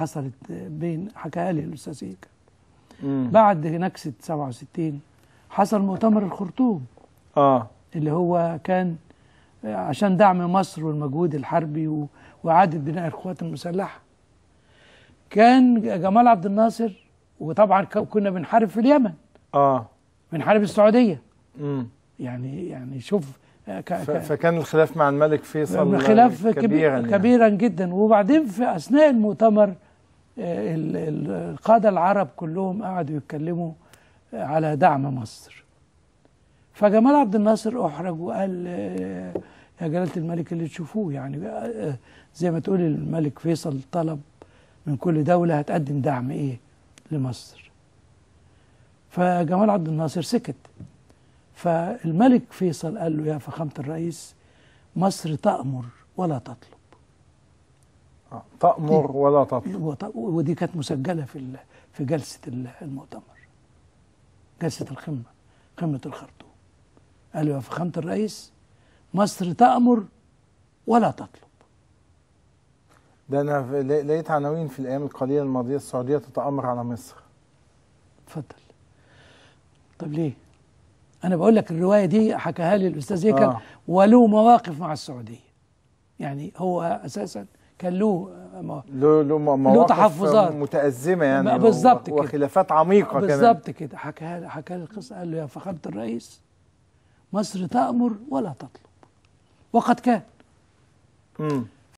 حصلت بين حكى لي الاستاذ هيك بعد نكسه 67 حصل مؤتمر الخرطوم اه اللي هو كان عشان دعم مصر والمجهود الحربي وإعادة بناء القوات المسلحة كان جمال عبد الناصر وطبعا كنا بنحارب في اليمن اه بنحارب السعودية امم يعني يعني شوف آه، ك ف... فكان الخلاف مع الملك فيصل خلاف كبير كبيرا, يعني. كبيرا جدا وبعدين في أثناء المؤتمر آه، القادة العرب كلهم قعدوا يتكلموا آه، على دعم مصر فجمال عبد الناصر احرج وقال آه، يا جلالة الملك اللي تشوفوه يعني زي ما تقول الملك فيصل طلب من كل دولة هتقدم دعم ايه لمصر فجمال عبد الناصر سكت فالملك فيصل قال له يا فخامة الرئيس مصر تأمر ولا تطلب تأمر إيه. ولا تطلب ودي كانت مسجلة في في جلسة المؤتمر جلسة القمة قمة الخرطوم قالوا يا فخامة الرئيس مصر تأمر ولا تطلب ده أنا لقيت عناوين في الأيام القليلة الماضية السعودية تتآمر على مصر اتفضل طب ليه؟ أنا بقول لك الرواية دي حكاها لي الأستاذ هيكل آه. وله مواقف مع السعودية يعني هو أساساً كان له له له تحفظات متأزمة يعني بالظبط كده وخلافات عميقة كمان بالظبط كده حكى حكى لي القصة قال له يا فخامة الرئيس مصر تأمر ولا تطلب وقد كان امم